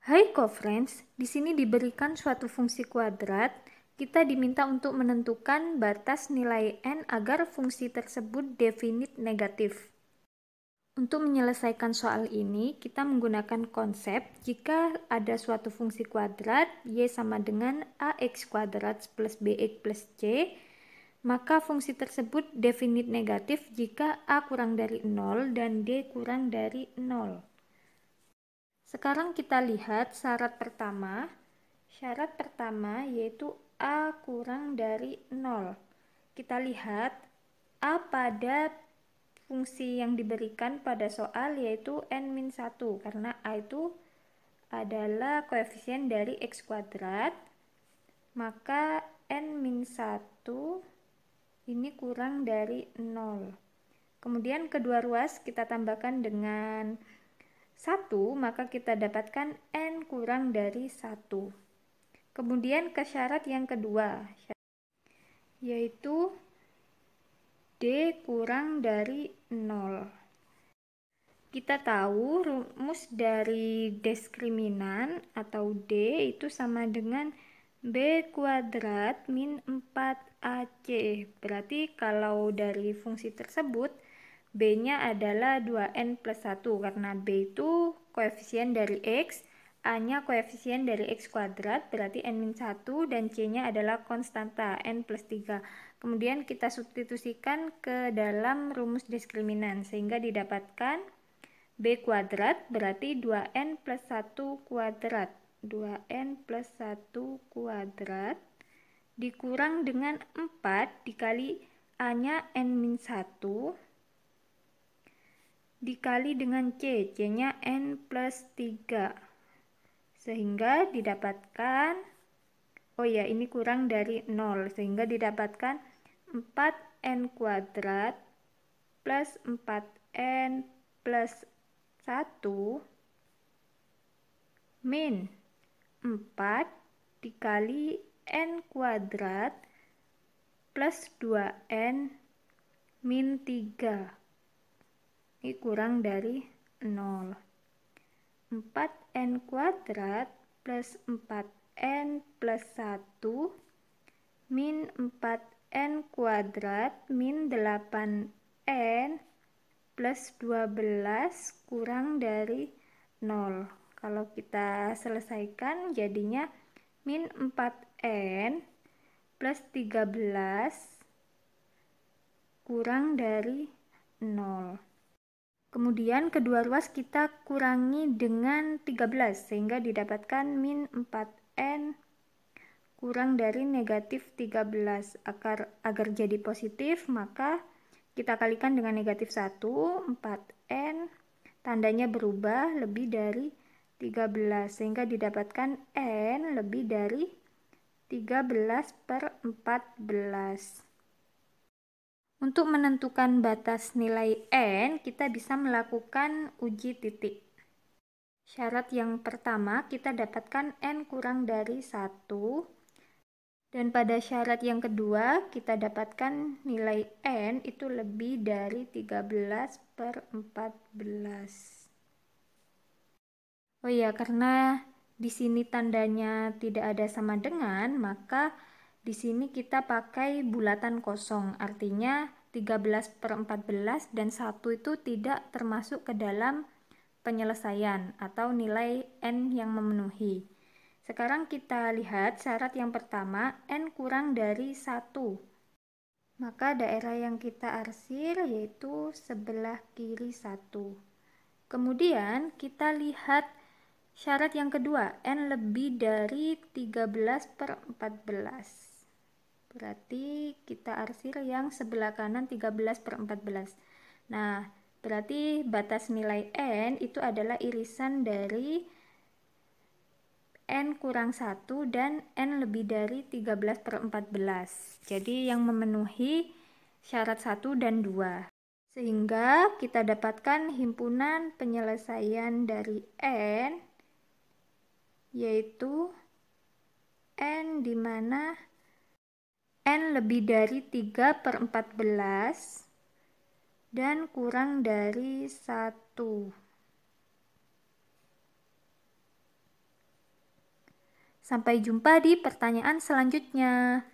Hai friends, di sini diberikan suatu fungsi kuadrat. Kita diminta untuk menentukan batas nilai n agar fungsi tersebut definit negatif. Untuk menyelesaikan soal ini, kita menggunakan konsep jika ada suatu fungsi kuadrat y sama dengan ax kuadrat plus bx plus c, maka fungsi tersebut definit negatif jika a kurang dari 0 dan d kurang dari 0. Sekarang kita lihat syarat pertama. Syarat pertama yaitu A kurang dari 0. Kita lihat A pada fungsi yang diberikan pada soal yaitu N-1 karena A itu adalah koefisien dari X kuadrat maka N-1 ini kurang dari 0 kemudian kedua ruas kita tambahkan dengan 1, maka kita dapatkan N kurang dari 1. Kemudian ke syarat yang kedua, yaitu D kurang dari 0. Kita tahu rumus dari diskriminan atau D itu sama dengan B kuadrat min 4AC. Berarti kalau dari fungsi tersebut, B-nya adalah 2N plus 1 karena B itu koefisien dari X, A-nya koefisien dari X kuadrat berarti N-1 dan C-nya adalah konstanta N plus 3. Kemudian kita substitusikan ke dalam rumus diskriminan sehingga didapatkan B kuadrat berarti 2N plus 1 kuadrat. 2N plus 1 kuadrat dikurang dengan 4 dikali A-nya N-1 dikali dengan C, C-nya N plus 3. Sehingga didapatkan, oh ya ini kurang dari 0, sehingga didapatkan 4N kuadrat plus 4N plus 1 min 4 dikali N kuadrat plus 2N min 3 ini kurang dari 0 4n kuadrat plus 4n plus 1 min 4n kuadrat min 8n plus 12 kurang dari 0 kalau kita selesaikan jadinya min 4n plus 13 kurang dari 0 Kemudian kedua ruas kita kurangi dengan 13 sehingga didapatkan min 4n kurang dari negatif 13 agar, agar jadi positif maka kita kalikan dengan negatif 1 4n tandanya berubah lebih dari 13 sehingga didapatkan n lebih dari 13 per 14 untuk menentukan batas nilai n, kita bisa melakukan uji titik. Syarat yang pertama, kita dapatkan n kurang dari 1. Dan pada syarat yang kedua, kita dapatkan nilai n itu lebih dari 13 per 14. Oh ya, karena di sini tandanya tidak ada sama dengan, maka di sini kita pakai bulatan kosong, artinya 13 per 14 dan 1 itu tidak termasuk ke dalam penyelesaian atau nilai N yang memenuhi. Sekarang kita lihat syarat yang pertama, N kurang dari 1. Maka daerah yang kita arsir yaitu sebelah kiri 1. Kemudian kita lihat Syarat yang kedua, N lebih dari 13 per 14. Berarti kita arsir yang sebelah kanan 13 per 14. Nah, berarti batas nilai N itu adalah irisan dari N kurang 1 dan N lebih dari 13 per 14. Jadi yang memenuhi syarat 1 dan 2. Sehingga kita dapatkan himpunan penyelesaian dari N yaitu N di mana N lebih dari 3 per 14 dan kurang dari 1. Sampai jumpa di pertanyaan selanjutnya.